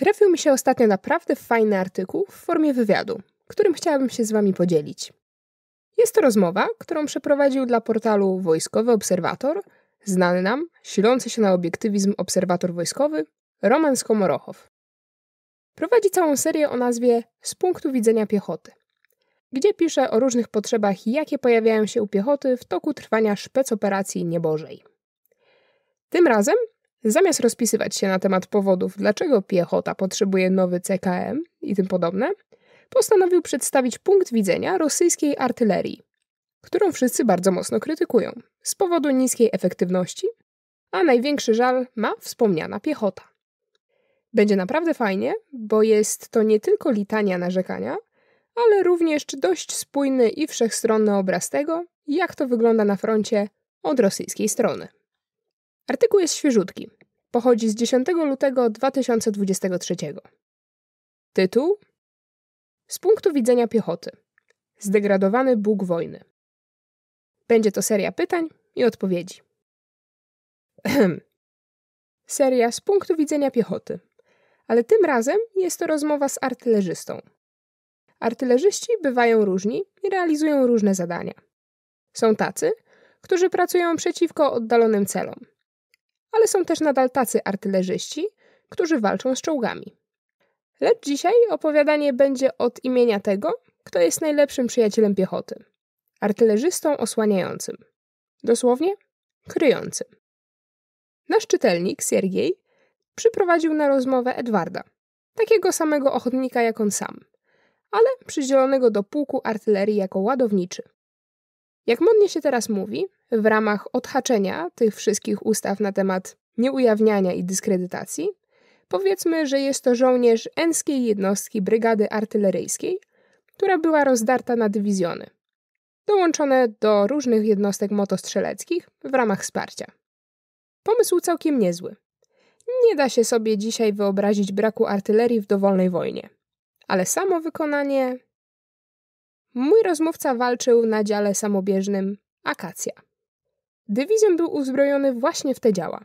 Trafił mi się ostatnio naprawdę fajny artykuł w formie wywiadu, którym chciałabym się z Wami podzielić. Jest to rozmowa, którą przeprowadził dla portalu Wojskowy Obserwator, znany nam, silący się na obiektywizm obserwator wojskowy, Roman Skomorochow. Prowadzi całą serię o nazwie Z punktu widzenia piechoty, gdzie pisze o różnych potrzebach, jakie pojawiają się u piechoty w toku trwania szpec operacji niebożej. Tym razem Zamiast rozpisywać się na temat powodów, dlaczego piechota potrzebuje nowy CKM i tym podobne, postanowił przedstawić punkt widzenia rosyjskiej artylerii, którą wszyscy bardzo mocno krytykują z powodu niskiej efektywności, a największy żal ma wspomniana piechota. Będzie naprawdę fajnie, bo jest to nie tylko litania narzekania, ale również dość spójny i wszechstronny obraz tego, jak to wygląda na froncie od rosyjskiej strony. Artykuł jest świeżutki. Pochodzi z 10 lutego 2023. Tytuł? Z punktu widzenia piechoty. Zdegradowany Bóg wojny. Będzie to seria pytań i odpowiedzi. seria z punktu widzenia piechoty. Ale tym razem jest to rozmowa z artylerzystą. Artylerzyści bywają różni i realizują różne zadania. Są tacy, którzy pracują przeciwko oddalonym celom, ale są też nadal tacy artylerzyści, którzy walczą z czołgami. Lecz dzisiaj opowiadanie będzie od imienia tego, kto jest najlepszym przyjacielem piechoty artylerzystą osłaniającym dosłownie kryjącym. Nasz czytelnik, Siergiej, przyprowadził na rozmowę Edwarda, takiego samego ochotnika jak on sam, ale przydzielonego do pułku artylerii jako ładowniczy. Jak modnie się teraz mówi, w ramach odhaczenia tych wszystkich ustaw na temat nieujawniania i dyskredytacji, powiedzmy, że jest to żołnierz Enskiej Jednostki Brygady Artyleryjskiej, która była rozdarta na dywizjony, dołączone do różnych jednostek motostrzeleckich w ramach wsparcia. Pomysł całkiem niezły. Nie da się sobie dzisiaj wyobrazić braku artylerii w dowolnej wojnie. Ale samo wykonanie. Mój rozmówca walczył na dziale samobieżnym Akacja. Dywizjon był uzbrojony właśnie w te działa.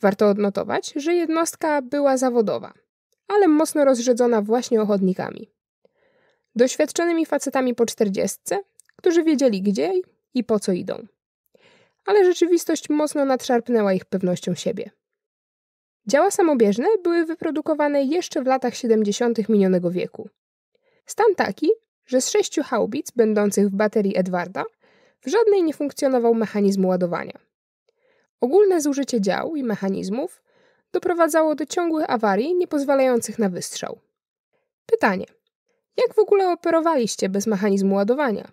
Warto odnotować, że jednostka była zawodowa, ale mocno rozrzedzona właśnie ochotnikami. Doświadczonymi facetami po czterdziestce, którzy wiedzieli gdzie i po co idą. Ale rzeczywistość mocno nadszarpnęła ich pewnością siebie. Działa samobieżne były wyprodukowane jeszcze w latach 70. minionego wieku. Stan taki, że z sześciu haubic będących w baterii Edwarda w żadnej nie funkcjonował mechanizm ładowania. Ogólne zużycie dział i mechanizmów doprowadzało do ciągłych awarii niepozwalających na wystrzał. Pytanie: jak w ogóle operowaliście bez mechanizmu ładowania?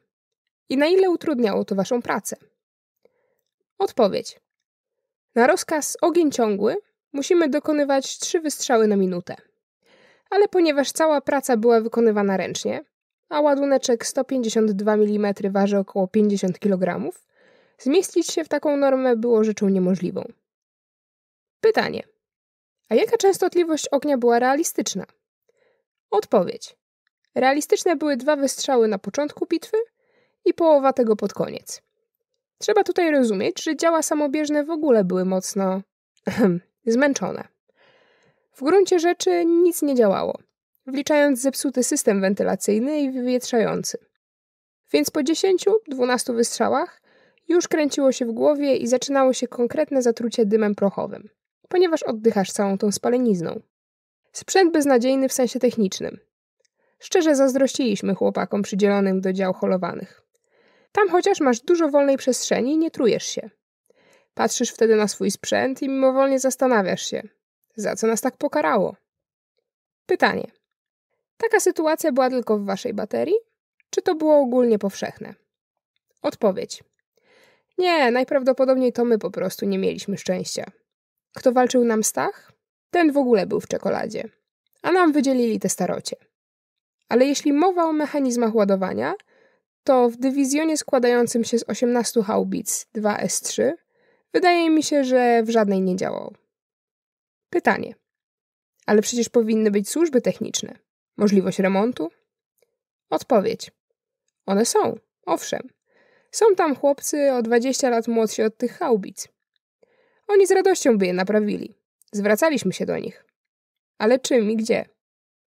I na ile utrudniało to waszą pracę? Odpowiedź: na rozkaz ogień ciągły musimy dokonywać trzy wystrzały na minutę. Ale ponieważ cała praca była wykonywana ręcznie, a ładuneczek 152 mm waży około 50 kg, zmieścić się w taką normę było rzeczą niemożliwą. Pytanie. A jaka częstotliwość ognia była realistyczna? Odpowiedź. Realistyczne były dwa wystrzały na początku bitwy i połowa tego pod koniec. Trzeba tutaj rozumieć, że działa samobieżne w ogóle były mocno zmęczone. W gruncie rzeczy nic nie działało wliczając zepsuty system wentylacyjny i wywietrzający. Więc po 10-12 wystrzałach już kręciło się w głowie i zaczynało się konkretne zatrucie dymem prochowym, ponieważ oddychasz całą tą spalenizną. Sprzęt beznadziejny w sensie technicznym. Szczerze zazdrościliśmy chłopakom przydzielonym do dział holowanych. Tam chociaż masz dużo wolnej przestrzeni nie trujesz się. Patrzysz wtedy na swój sprzęt i mimowolnie zastanawiasz się, za co nas tak pokarało. Pytanie. Taka sytuacja była tylko w waszej baterii? Czy to było ogólnie powszechne? Odpowiedź. Nie, najprawdopodobniej to my po prostu nie mieliśmy szczęścia. Kto walczył nam Stach? Ten w ogóle był w czekoladzie. A nam wydzielili te starocie. Ale jeśli mowa o mechanizmach ładowania, to w dywizjonie składającym się z 18 haubic 2S3 wydaje mi się, że w żadnej nie działał. Pytanie. Ale przecież powinny być służby techniczne. Możliwość remontu? Odpowiedź. One są, owszem. Są tam chłopcy o 20 lat młodsi od tych haubic. Oni z radością by je naprawili. Zwracaliśmy się do nich. Ale czym i gdzie?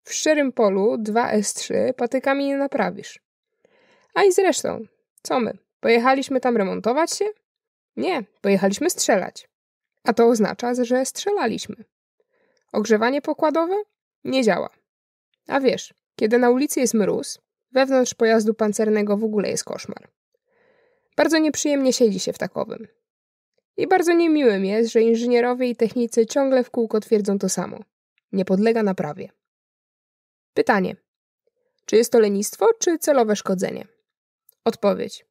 W szczerym polu 2S3 patykami nie naprawisz. A i zresztą, co my? Pojechaliśmy tam remontować się? Nie, pojechaliśmy strzelać. A to oznacza, że strzelaliśmy. Ogrzewanie pokładowe? Nie działa. A wiesz, kiedy na ulicy jest mróz, wewnątrz pojazdu pancernego w ogóle jest koszmar. Bardzo nieprzyjemnie siedzi się w takowym. I bardzo niemiłym jest, że inżynierowie i technicy ciągle w kółko twierdzą to samo. Nie podlega naprawie. Pytanie. Czy jest to lenistwo, czy celowe szkodzenie? Odpowiedź.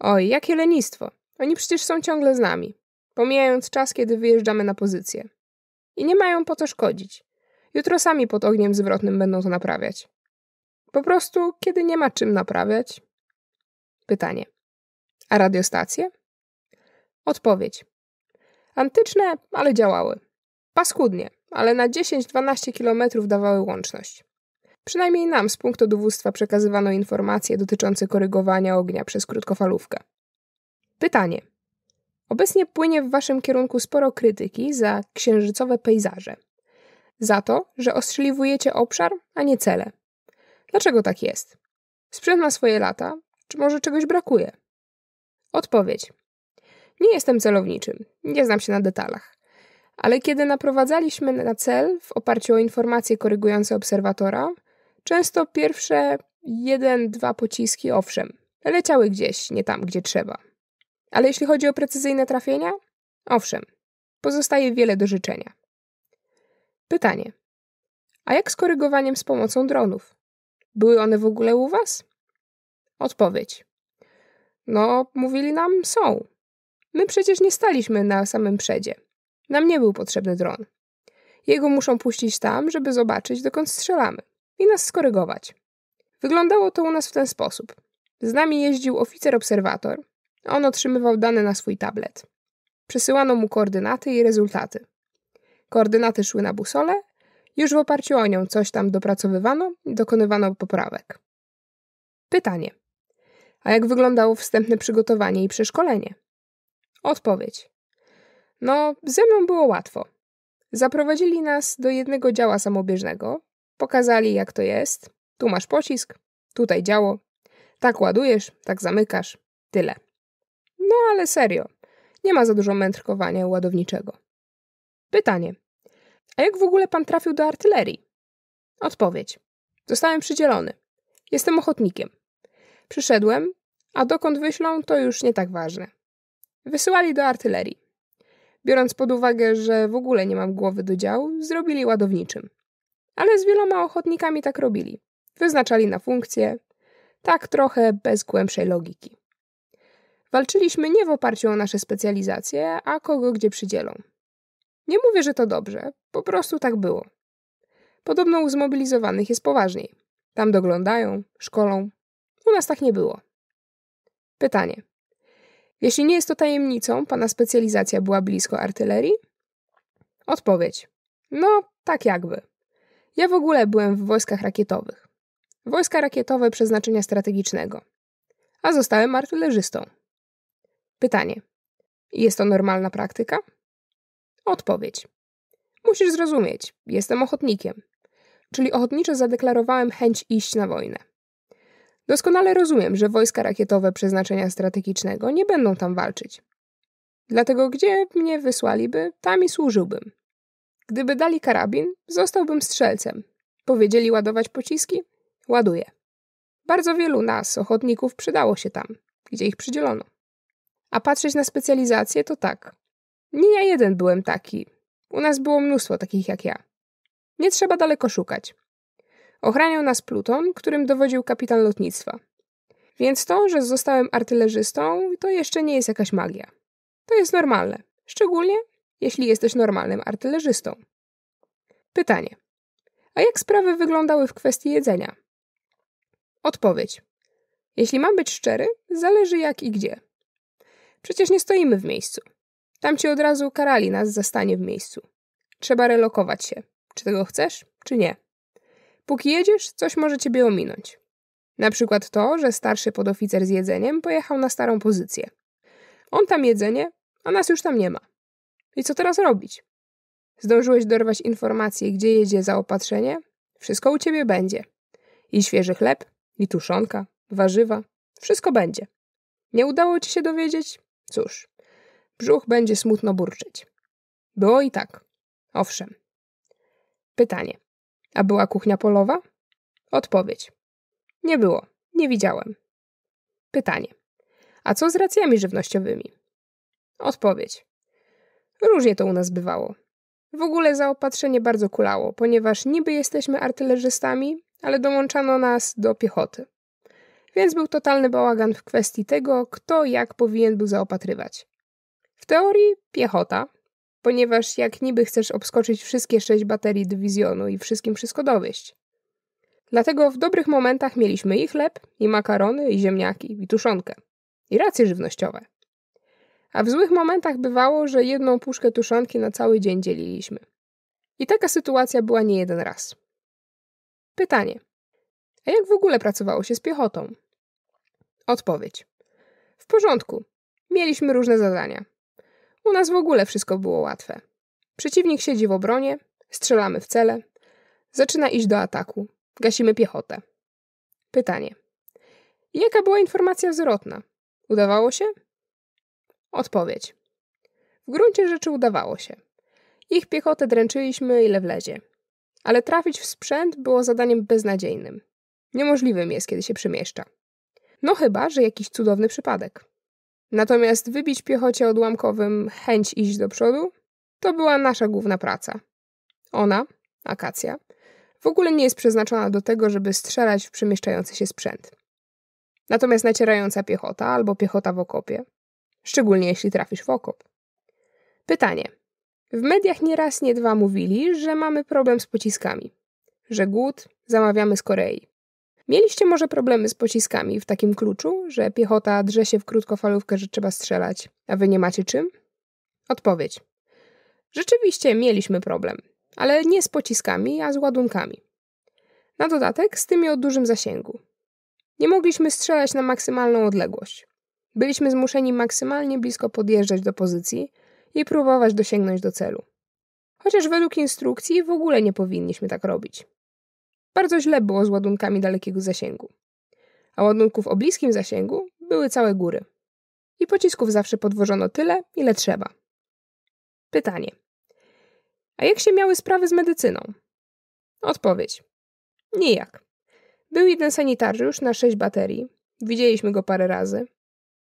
Oj, jakie lenistwo. Oni przecież są ciągle z nami, pomijając czas, kiedy wyjeżdżamy na pozycję. I nie mają po co szkodzić. Jutro sami pod ogniem zwrotnym będą to naprawiać. Po prostu, kiedy nie ma czym naprawiać. Pytanie. A radiostacje? Odpowiedź. Antyczne, ale działały. Paskudnie, ale na 10-12 km dawały łączność. Przynajmniej nam z punktu dowództwa przekazywano informacje dotyczące korygowania ognia przez krótkofalówkę. Pytanie. Obecnie płynie w waszym kierunku sporo krytyki za księżycowe pejzaże za to, że ostrzeliwujecie obszar, a nie cele. Dlaczego tak jest? Sprzęt ma swoje lata, czy może czegoś brakuje? Odpowiedź. Nie jestem celowniczym, nie znam się na detalach. Ale kiedy naprowadzaliśmy na cel w oparciu o informacje korygujące obserwatora, często pierwsze jeden, dwa pociski, owszem, leciały gdzieś, nie tam, gdzie trzeba. Ale jeśli chodzi o precyzyjne trafienia, owszem, pozostaje wiele do życzenia. Pytanie. A jak z korygowaniem z pomocą dronów? Były one w ogóle u was? Odpowiedź. No, mówili nam, są. My przecież nie staliśmy na samym przedzie. Nam nie był potrzebny dron. Jego muszą puścić tam, żeby zobaczyć, dokąd strzelamy i nas skorygować. Wyglądało to u nas w ten sposób. Z nami jeździł oficer obserwator. On otrzymywał dane na swój tablet. Przesyłano mu koordynaty i rezultaty. Koordynaty szły na busole, już w oparciu o nią coś tam dopracowywano dokonywano poprawek. Pytanie. A jak wyglądało wstępne przygotowanie i przeszkolenie? Odpowiedź. No, ze mną było łatwo. Zaprowadzili nas do jednego działa samobieżnego, pokazali jak to jest. Tu masz pocisk, tutaj działo. Tak ładujesz, tak zamykasz. Tyle. No ale serio. Nie ma za dużo mędrkowania ładowniczego. Pytanie. A jak w ogóle pan trafił do artylerii? Odpowiedź. Zostałem przydzielony. Jestem ochotnikiem. Przyszedłem, a dokąd wyślą, to już nie tak ważne. Wysyłali do artylerii. Biorąc pod uwagę, że w ogóle nie mam głowy do działu, zrobili ładowniczym. Ale z wieloma ochotnikami tak robili. Wyznaczali na funkcje, tak trochę bez głębszej logiki. Walczyliśmy nie w oparciu o nasze specjalizacje, a kogo gdzie przydzielą. Nie mówię, że to dobrze, po prostu tak było. Podobno u zmobilizowanych jest poważniej. Tam doglądają, szkolą. U nas tak nie było. Pytanie. Jeśli nie jest to tajemnicą, pana specjalizacja była blisko artylerii? Odpowiedź. No, tak jakby. Ja w ogóle byłem w wojskach rakietowych. Wojska rakietowe przeznaczenia strategicznego. A zostałem artylerzystą. Pytanie. Jest to normalna praktyka? Odpowiedź. Musisz zrozumieć, jestem ochotnikiem. Czyli ochotniczo zadeklarowałem chęć iść na wojnę. Doskonale rozumiem, że wojska rakietowe przeznaczenia strategicznego nie będą tam walczyć. Dlatego gdzie mnie wysłaliby, tam i służyłbym. Gdyby dali karabin, zostałbym strzelcem. Powiedzieli ładować pociski? Ładuję. Bardzo wielu nas, ochotników, przydało się tam, gdzie ich przydzielono. A patrzeć na specjalizację to tak. Nie ja jeden byłem taki. U nas było mnóstwo takich jak ja. Nie trzeba daleko szukać. Ochraniał nas pluton, którym dowodził kapitan lotnictwa. Więc to, że zostałem artylerzystą, to jeszcze nie jest jakaś magia. To jest normalne, szczególnie jeśli jesteś normalnym artylerzystą. Pytanie. A jak sprawy wyglądały w kwestii jedzenia? Odpowiedź. Jeśli mam być szczery, zależy jak i gdzie. Przecież nie stoimy w miejscu. Tam cię od razu karali nas za stanie w miejscu. Trzeba relokować się. Czy tego chcesz, czy nie. Póki jedziesz, coś może ciebie ominąć. Na przykład to, że starszy podoficer z jedzeniem pojechał na starą pozycję. On tam jedzenie, a nas już tam nie ma. I co teraz robić? Zdążyłeś dorwać informacje, gdzie jedzie zaopatrzenie? Wszystko u ciebie będzie. I świeży chleb, i tuszonka, warzywa. Wszystko będzie. Nie udało ci się dowiedzieć? Cóż, Brzuch będzie smutno burczyć. Było i tak. Owszem. Pytanie. A była kuchnia polowa? Odpowiedź. Nie było. Nie widziałem. Pytanie. A co z racjami żywnościowymi? Odpowiedź. Różnie to u nas bywało. W ogóle zaopatrzenie bardzo kulało, ponieważ niby jesteśmy artylerzystami, ale dołączano nas do piechoty. Więc był totalny bałagan w kwestii tego, kto jak powinien był zaopatrywać. W teorii piechota, ponieważ jak niby chcesz obskoczyć wszystkie sześć baterii dywizjonu i wszystkim wszystko dowieść. Dlatego w dobrych momentach mieliśmy i chleb, i makarony, i ziemniaki, i tuszonkę, i racje żywnościowe. A w złych momentach bywało, że jedną puszkę tuszonki na cały dzień dzieliliśmy. I taka sytuacja była nie jeden raz. Pytanie. A jak w ogóle pracowało się z piechotą? Odpowiedź. W porządku. Mieliśmy różne zadania. U nas w ogóle wszystko było łatwe. Przeciwnik siedzi w obronie, strzelamy w cele, zaczyna iść do ataku, gasimy piechotę. Pytanie. Jaka była informacja zwrotna? Udawało się? Odpowiedź. W gruncie rzeczy udawało się. Ich piechotę dręczyliśmy ile wlezie. Ale trafić w sprzęt było zadaniem beznadziejnym. Niemożliwym jest, kiedy się przemieszcza. No chyba, że jakiś cudowny przypadek. Natomiast wybić piechocie odłamkowym chęć iść do przodu to była nasza główna praca. Ona, akacja, w ogóle nie jest przeznaczona do tego, żeby strzelać w przemieszczający się sprzęt. Natomiast nacierająca piechota albo piechota w okopie, szczególnie jeśli trafisz w okop. Pytanie. W mediach nie raz, nie dwa mówili, że mamy problem z pociskami, że głód zamawiamy z Korei. Mieliście może problemy z pociskami w takim kluczu, że piechota drze się w krótkofalówkę, że trzeba strzelać, a wy nie macie czym? Odpowiedź. Rzeczywiście mieliśmy problem, ale nie z pociskami, a z ładunkami. Na dodatek z tymi o dużym zasięgu. Nie mogliśmy strzelać na maksymalną odległość. Byliśmy zmuszeni maksymalnie blisko podjeżdżać do pozycji i próbować dosięgnąć do celu. Chociaż według instrukcji w ogóle nie powinniśmy tak robić. Bardzo źle było z ładunkami dalekiego zasięgu. A ładunków o bliskim zasięgu były całe góry. I pocisków zawsze podwożono tyle, ile trzeba. Pytanie. A jak się miały sprawy z medycyną? Odpowiedź. Nijak. Był jeden sanitariusz na sześć baterii. Widzieliśmy go parę razy.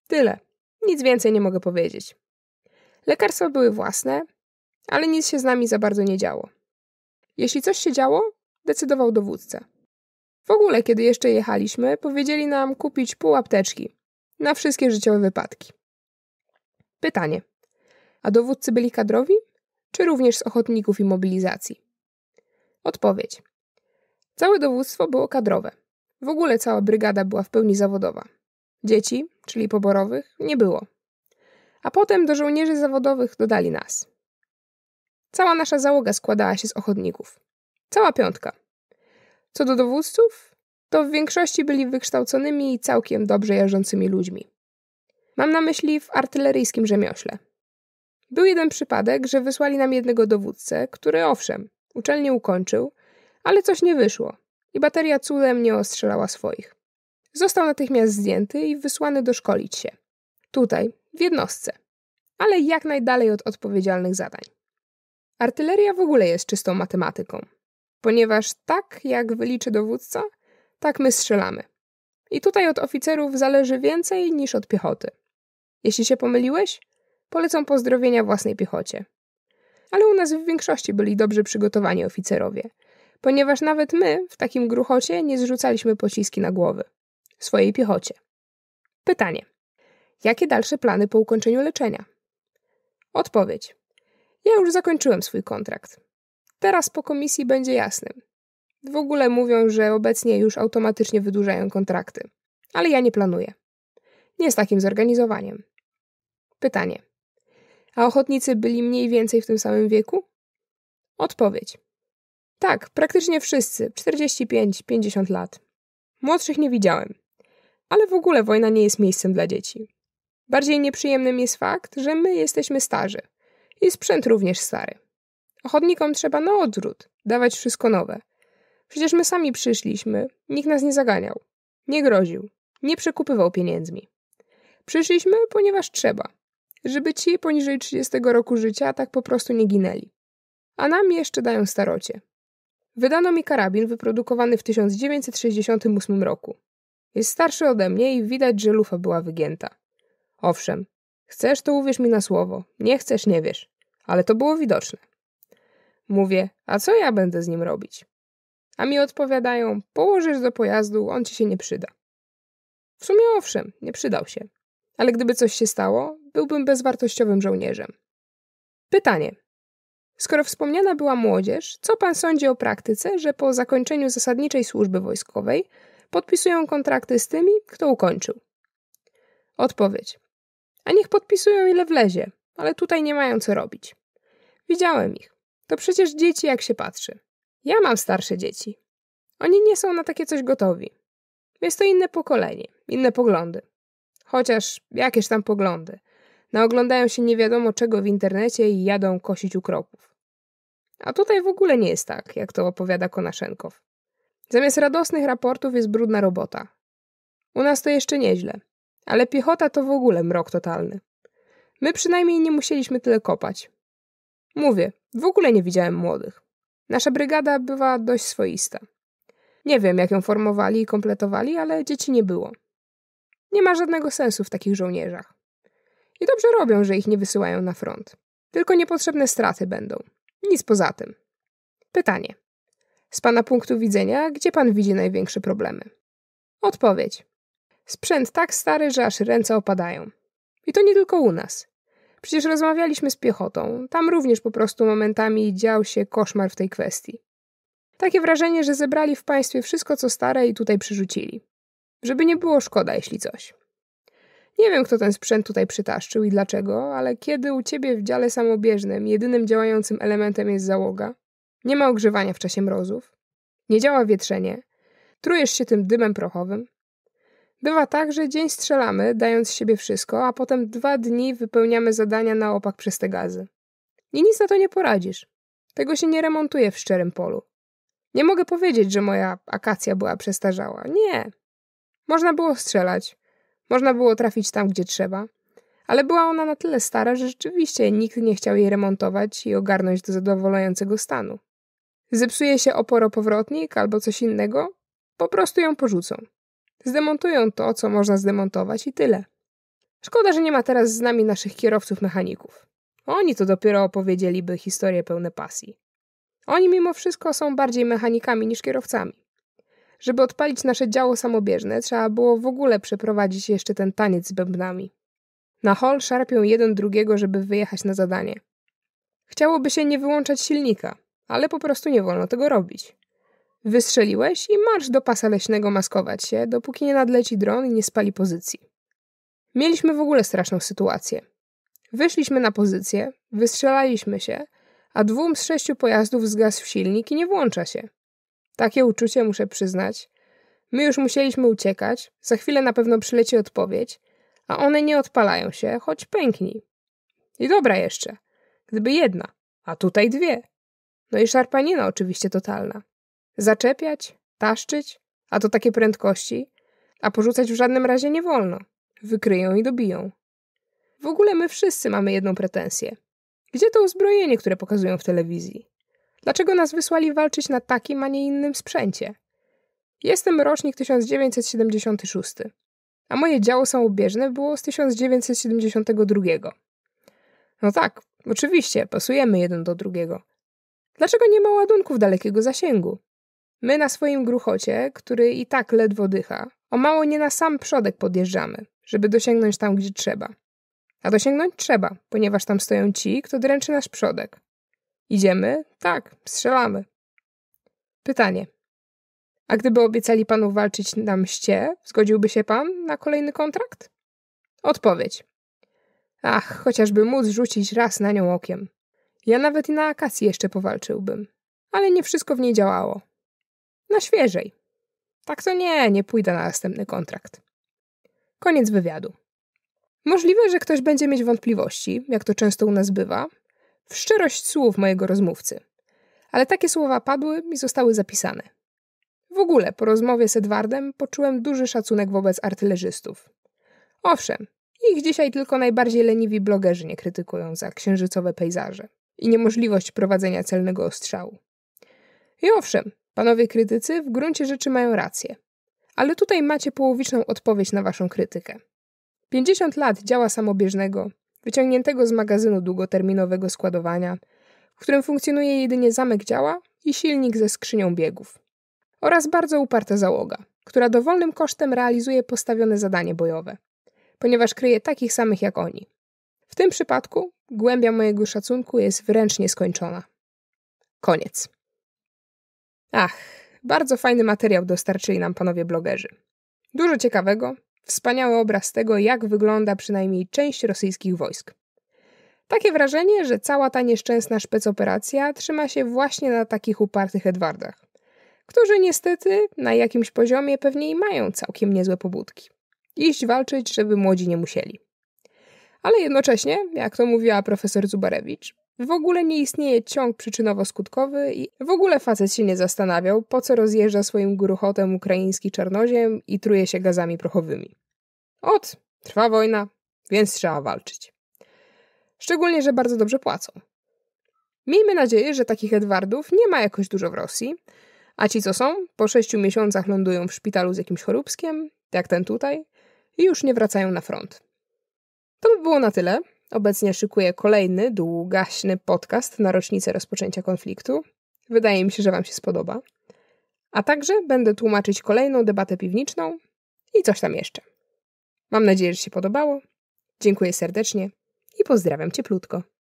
Tyle. Nic więcej nie mogę powiedzieć. Lekarstwa były własne, ale nic się z nami za bardzo nie działo. Jeśli coś się działo, decydował dowódca. W ogóle, kiedy jeszcze jechaliśmy, powiedzieli nam kupić pół apteczki na wszystkie życiowe wypadki. Pytanie: a dowódcy byli kadrowi, czy również z ochotników i mobilizacji? Odpowiedź: całe dowództwo było kadrowe. W ogóle cała brygada była w pełni zawodowa. Dzieci, czyli poborowych, nie było. A potem do żołnierzy zawodowych dodali nas. Cała nasza załoga składała się z ochotników. Cała piątka. Co do dowódców, to w większości byli wykształconymi i całkiem dobrze jeżdżącymi ludźmi. Mam na myśli w artyleryjskim rzemiośle. Był jeden przypadek, że wysłali nam jednego dowódcę, który owszem, uczelnię ukończył, ale coś nie wyszło i bateria cudem nie ostrzelała swoich. Został natychmiast zdjęty i wysłany doszkolić się. Tutaj, w jednostce, ale jak najdalej od odpowiedzialnych zadań. Artyleria w ogóle jest czystą matematyką ponieważ tak jak wyliczy dowódca, tak my strzelamy. I tutaj od oficerów zależy więcej niż od piechoty. Jeśli się pomyliłeś, polecam pozdrowienia własnej piechocie. Ale u nas w większości byli dobrze przygotowani oficerowie, ponieważ nawet my w takim gruchocie nie zrzucaliśmy pociski na głowy swojej piechocie. Pytanie: jakie dalsze plany po ukończeniu leczenia? Odpowiedź: Ja już zakończyłem swój kontrakt. Teraz po komisji będzie jasnym. W ogóle mówią, że obecnie już automatycznie wydłużają kontrakty. Ale ja nie planuję. Nie z takim zorganizowaniem. Pytanie. A ochotnicy byli mniej więcej w tym samym wieku? Odpowiedź. Tak, praktycznie wszyscy 45-50 lat. Młodszych nie widziałem. Ale w ogóle wojna nie jest miejscem dla dzieci. Bardziej nieprzyjemnym jest fakt, że my jesteśmy starzy i sprzęt również stary. Ochotnikom trzeba na odwrót dawać wszystko nowe. Przecież my sami przyszliśmy, nikt nas nie zaganiał, nie groził, nie przekupywał pieniędzmi. Przyszliśmy, ponieważ trzeba, żeby ci poniżej 30 roku życia tak po prostu nie ginęli. A nam jeszcze dają starocie. Wydano mi karabin wyprodukowany w 1968 roku. Jest starszy ode mnie i widać, że lufa była wygięta. Owszem, chcesz to uwierz mi na słowo, nie chcesz nie wiesz, ale to było widoczne. Mówię, a co ja będę z nim robić? A mi odpowiadają, położysz do pojazdu, on ci się nie przyda. W sumie owszem, nie przydał się. Ale gdyby coś się stało, byłbym bezwartościowym żołnierzem. Pytanie. Skoro wspomniana była młodzież, co pan sądzi o praktyce, że po zakończeniu zasadniczej służby wojskowej podpisują kontrakty z tymi, kto ukończył? Odpowiedź. A niech podpisują ile wlezie, ale tutaj nie mają co robić. Widziałem ich. To przecież dzieci, jak się patrzy. Ja mam starsze dzieci. Oni nie są na takie coś gotowi. Jest to inne pokolenie, inne poglądy. Chociaż jakieś tam poglądy. Naoglądają się nie wiadomo czego w internecie i jadą kosić ukropów. A tutaj w ogóle nie jest tak, jak to opowiada Konaszenkow. Zamiast radosnych raportów jest brudna robota. U nas to jeszcze nieźle, ale piechota to w ogóle mrok totalny. My przynajmniej nie musieliśmy tyle kopać, Mówię, w ogóle nie widziałem młodych. Nasza brygada była dość swoista. Nie wiem, jak ją formowali i kompletowali, ale dzieci nie było. Nie ma żadnego sensu w takich żołnierzach. I dobrze robią, że ich nie wysyłają na front. Tylko niepotrzebne straty będą. Nic poza tym. Pytanie. Z pana punktu widzenia, gdzie pan widzi największe problemy? Odpowiedź. Sprzęt tak stary, że aż ręce opadają. I to nie tylko u nas. Przecież rozmawialiśmy z piechotą. Tam również po prostu momentami dział się koszmar w tej kwestii. Takie wrażenie, że zebrali w państwie wszystko, co stare i tutaj przerzucili. Żeby nie było szkoda, jeśli coś. Nie wiem, kto ten sprzęt tutaj przytaszczył i dlaczego, ale kiedy u ciebie w dziale samobieżnym jedynym działającym elementem jest załoga, nie ma ogrzewania w czasie mrozów, nie działa wietrzenie, trujesz się tym dymem prochowym, Bywa tak, że dzień strzelamy, dając z siebie wszystko, a potem dwa dni wypełniamy zadania na opak przez te gazy. I nic na to nie poradzisz. Tego się nie remontuje w szczerym polu. Nie mogę powiedzieć, że moja akacja była przestarzała. Nie. Można było strzelać. Można było trafić tam, gdzie trzeba. Ale była ona na tyle stara, że rzeczywiście nikt nie chciał jej remontować i ogarnąć do zadowalającego stanu. Zepsuje się powrotnik, albo coś innego? Po prostu ją porzucą. Zdemontują to, co można zdemontować i tyle. Szkoda, że nie ma teraz z nami naszych kierowców mechaników. Oni to dopiero opowiedzieliby historie pełne pasji. Oni mimo wszystko są bardziej mechanikami niż kierowcami. Żeby odpalić nasze działo samobieżne, trzeba było w ogóle przeprowadzić jeszcze ten taniec z bębnami. Na hol szarpią jeden drugiego, żeby wyjechać na zadanie. Chciałoby się nie wyłączać silnika, ale po prostu nie wolno tego robić. Wystrzeliłeś i marsz do pasa leśnego maskować się, dopóki nie nadleci dron i nie spali pozycji. Mieliśmy w ogóle straszną sytuację. Wyszliśmy na pozycję, wystrzelaliśmy się, a dwóm z sześciu pojazdów zgasł silnik i nie włącza się. Takie uczucie muszę przyznać. My już musieliśmy uciekać, za chwilę na pewno przyleci odpowiedź, a one nie odpalają się, choć pęknij. I dobra jeszcze, gdyby jedna, a tutaj dwie. No i szarpanina oczywiście totalna. Zaczepiać, taszczyć, a to takie prędkości, a porzucać w żadnym razie nie wolno. Wykryją i dobiją. W ogóle my wszyscy mamy jedną pretensję. Gdzie to uzbrojenie, które pokazują w telewizji? Dlaczego nas wysłali walczyć na takim, a nie innym sprzęcie? Jestem rocznik 1976, a moje działo samobieżne było z 1972. No tak, oczywiście, pasujemy jeden do drugiego. Dlaczego nie ma ładunków dalekiego zasięgu? My na swoim gruchocie, który i tak ledwo dycha, o mało nie na sam przodek podjeżdżamy, żeby dosięgnąć tam, gdzie trzeba. A dosięgnąć trzeba, ponieważ tam stoją ci, kto dręczy nasz przodek. Idziemy? Tak, strzelamy. Pytanie. A gdyby obiecali panu walczyć na mście, zgodziłby się pan na kolejny kontrakt? Odpowiedź. Ach, chociażby móc rzucić raz na nią okiem. Ja nawet i na akacji jeszcze powalczyłbym. Ale nie wszystko w niej działało. Na świeżej. Tak to nie, nie pójdę na następny kontrakt. Koniec wywiadu. Możliwe, że ktoś będzie mieć wątpliwości, jak to często u nas bywa, w szczerość słów mojego rozmówcy. Ale takie słowa padły i zostały zapisane. W ogóle po rozmowie z Edwardem poczułem duży szacunek wobec artylerzystów. Owszem, ich dzisiaj tylko najbardziej leniwi blogerzy nie krytykują za księżycowe pejzaże i niemożliwość prowadzenia celnego ostrzału. I owszem, Panowie krytycy w gruncie rzeczy mają rację. Ale tutaj macie połowiczną odpowiedź na waszą krytykę. 50 lat działa samobieżnego, wyciągniętego z magazynu długoterminowego składowania, w którym funkcjonuje jedynie zamek działa i silnik ze skrzynią biegów. Oraz bardzo uparta załoga, która dowolnym kosztem realizuje postawione zadanie bojowe, ponieważ kryje takich samych jak oni. W tym przypadku głębia mojego szacunku jest wręcz nieskończona. Koniec. Ach, bardzo fajny materiał dostarczyli nam panowie blogerzy. Dużo ciekawego, wspaniały obraz tego, jak wygląda przynajmniej część rosyjskich wojsk. Takie wrażenie, że cała ta nieszczęsna szpecoperacja trzyma się właśnie na takich upartych Edwardach, którzy niestety na jakimś poziomie pewnie i mają całkiem niezłe pobudki. Iść walczyć, żeby młodzi nie musieli. Ale jednocześnie, jak to mówiła profesor Zubarewicz, w ogóle nie istnieje ciąg przyczynowo-skutkowy i w ogóle facet się nie zastanawiał, po co rozjeżdża swoim gruchotem ukraiński czarnoziem i truje się gazami prochowymi. Ot, trwa wojna, więc trzeba walczyć. Szczególnie, że bardzo dobrze płacą. Miejmy nadzieję, że takich Edwardów nie ma jakoś dużo w Rosji, a ci co są, po sześciu miesiącach lądują w szpitalu z jakimś choróbskiem, jak ten tutaj, i już nie wracają na front. To by było na tyle. Obecnie szykuję kolejny, długaśny podcast na rocznicę rozpoczęcia konfliktu. Wydaje mi się, że Wam się spodoba. A także będę tłumaczyć kolejną debatę piwniczną i coś tam jeszcze. Mam nadzieję, że się podobało. Dziękuję serdecznie i pozdrawiam cieplutko.